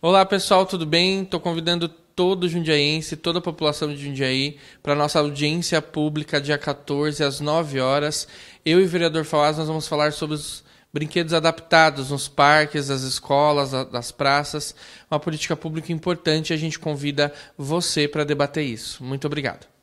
Olá pessoal, tudo bem? Estou convidando todo jundiaense, toda a população de Jundiaí para nossa audiência pública dia 14 às 9 horas. Eu e o vereador Fawaz nós vamos falar sobre os brinquedos adaptados nos parques, nas escolas, nas praças, uma política pública importante. A gente convida você para debater isso. Muito obrigado.